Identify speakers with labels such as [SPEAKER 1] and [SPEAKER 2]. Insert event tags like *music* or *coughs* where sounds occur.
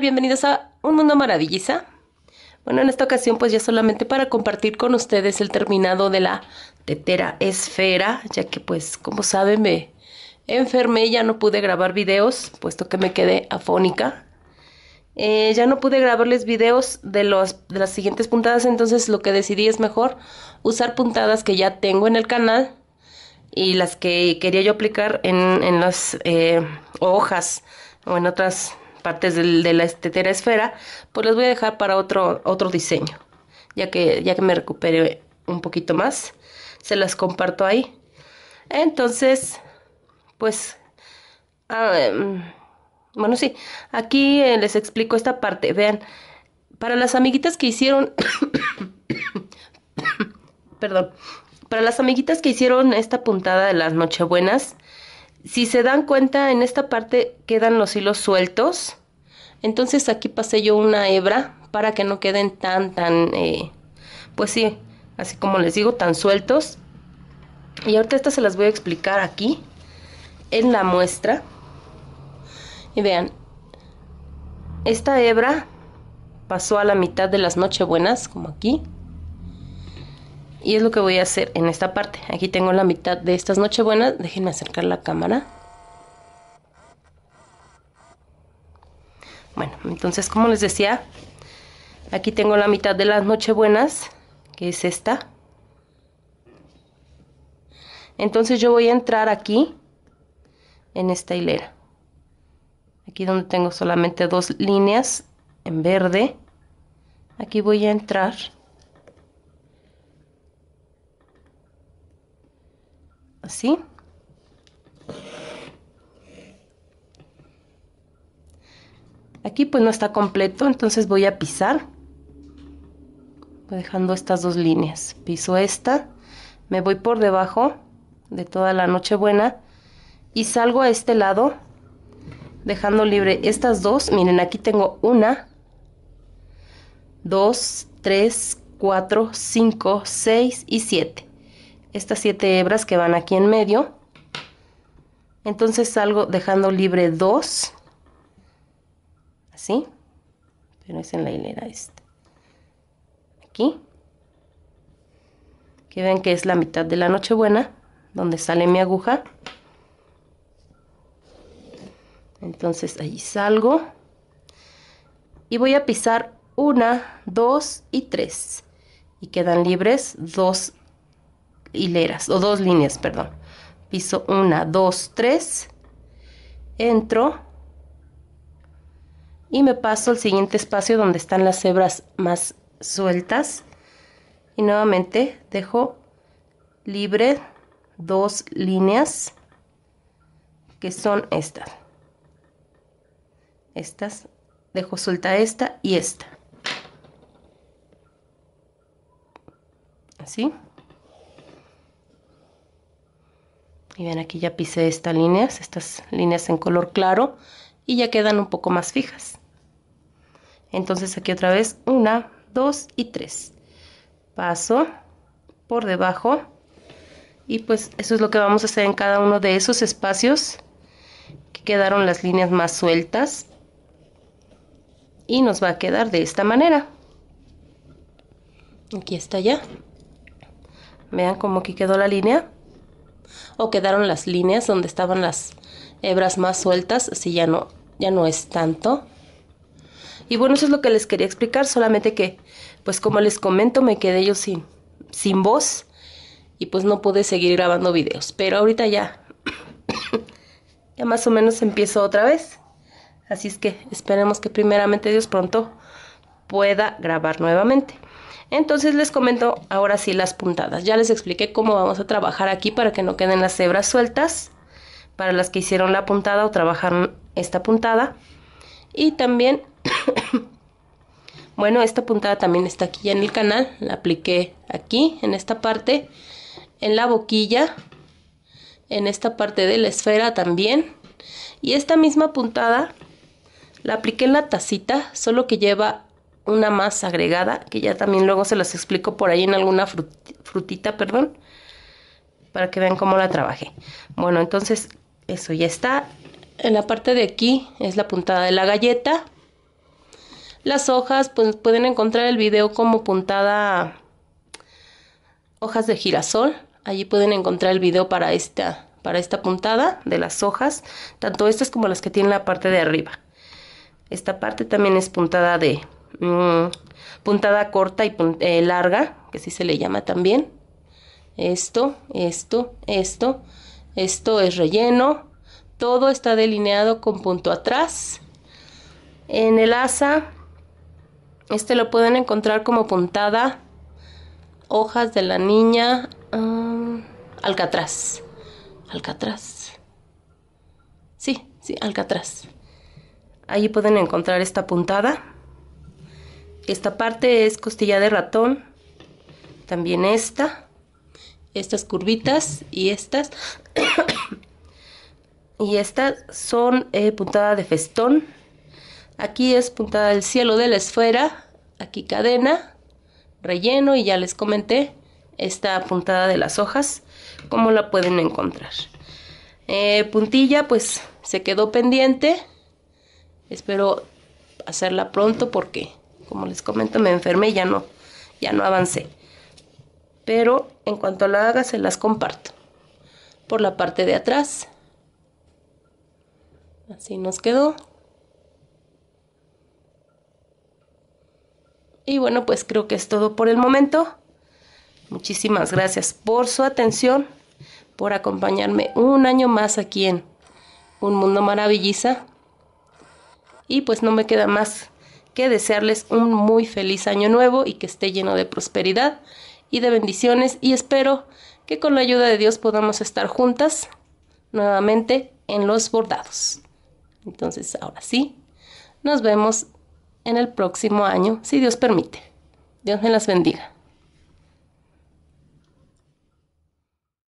[SPEAKER 1] Bienvenidos a Un Mundo Maravilliza. Bueno, en esta ocasión pues ya solamente para compartir con ustedes el terminado de la tetera esfera, ya que pues como saben me enfermé, ya no pude grabar videos, puesto que me quedé afónica. Eh, ya no pude grabarles videos de, las siguientes puntadas, entonces lo que decidí es mejor usar puntadas que ya tengo en el canal y las que quería yo aplicar en, las eh, hojas o en otras partes de la estetera esfera, pues las voy a dejar para otro, otro diseño, ya que, ya que me recupere un poquito más, se las comparto ahí. Entonces, pues, ah, em, bueno, sí, aquí eh, les explico esta parte, vean, para las amiguitas que hicieron, *coughs* perdón, para las amiguitas que hicieron esta puntada de las nochebuenas, si se dan cuenta, en esta parte quedan los hilos sueltos entonces aquí pasé yo una hebra para que no queden tan, tan, eh, pues sí, así como les digo, tan sueltos. Y ahorita estas se las voy a explicar aquí en la muestra. Y vean, esta hebra pasó a la mitad de las nochebuenas, como aquí. Y es lo que voy a hacer en esta parte. Aquí tengo la mitad de estas nochebuenas. Déjenme acercar la cámara. Bueno, entonces como les decía, aquí tengo la mitad de las nochebuenas, que es esta. Entonces yo voy a entrar aquí, en esta hilera. Aquí donde tengo solamente dos líneas en verde. Aquí voy a entrar. Así. pues no está completo, entonces voy a pisar. dejando estas dos líneas. Piso esta, me voy por debajo de toda la Nochebuena y salgo a este lado dejando libre estas dos. Miren, aquí tengo una, dos, tres, cuatro, cinco, seis y siete. Estas siete hebras que van aquí en medio. Entonces salgo dejando libre dos Sí, pero es en la hilera este. Aquí. Que ven que es la mitad de la nochebuena, donde sale mi aguja. Entonces ahí salgo. Y voy a pisar una, dos y tres. Y quedan libres dos hileras, o dos líneas, perdón. Piso una, dos, tres. Entro y me paso al siguiente espacio donde están las hebras más sueltas y nuevamente dejo libre dos líneas que son estas estas dejo suelta esta y esta así y ven aquí ya pisé estas líneas estas líneas en color claro y ya quedan un poco más fijas. Entonces aquí otra vez, una, dos y tres. Paso por debajo y pues eso es lo que vamos a hacer en cada uno de esos espacios que quedaron las líneas más sueltas y nos va a quedar de esta manera aquí está ya vean cómo aquí quedó la línea o quedaron las líneas donde estaban las hebras más sueltas así ya no ya no es tanto. Y bueno, eso es lo que les quería explicar, solamente que, pues como les comento, me quedé yo sin, sin voz y pues no pude seguir grabando videos. Pero ahorita ya, *coughs* ya más o menos empiezo otra vez. Así es que esperemos que primeramente Dios pronto pueda grabar nuevamente. Entonces les comento ahora sí las puntadas. Ya les expliqué cómo vamos a trabajar aquí para que no queden las hebras sueltas para las que hicieron la puntada o trabajaron esta puntada. Y también, *coughs* bueno, esta puntada también está aquí ya en el canal, la apliqué aquí, en esta parte, en la boquilla, en esta parte de la esfera también. Y esta misma puntada la apliqué en la tacita, solo que lleva una más agregada, que ya también luego se las explico por ahí en alguna frutita, perdón, para que vean cómo la trabajé. Bueno, entonces eso ya está. En la parte de aquí es la puntada de la galleta. Las hojas, pues pueden encontrar el video como puntada hojas de girasol. Allí pueden encontrar el video para esta, para esta puntada de las hojas, tanto estas como las que tienen la parte de arriba. Esta parte también es puntada de mm, puntada corta y eh, larga, que así se le llama también. Esto, esto, esto esto es relleno. Todo está delineado con punto atrás. En el asa, este lo pueden encontrar como puntada. Hojas de la niña. Um, alcatraz. Alcatraz. Sí, sí, alcatraz. Ahí pueden encontrar esta puntada. Esta parte es costilla de ratón. También esta. Estas curvitas y estas y estas son eh, puntada de festón. Aquí es puntada del cielo de la esfera, aquí cadena, relleno y ya les comenté esta puntada de las hojas, cómo la pueden encontrar. Eh, puntilla pues se quedó pendiente, espero hacerla pronto porque como les comento me enfermé y ya no, ya no avancé. Pero en cuanto la haga se las comparto por la parte de atrás. Así nos quedó. Y bueno, pues creo que es todo por el momento. Muchísimas gracias por su atención, por acompañarme un año más aquí en Un Mundo Maravilliza. Y pues no me queda más que desearles un muy feliz año nuevo y que esté lleno de prosperidad y de bendiciones y espero que con la ayuda de Dios podamos estar juntas nuevamente en los bordados. Entonces, ahora sí, nos vemos en el próximo año, si Dios permite. Dios me las bendiga.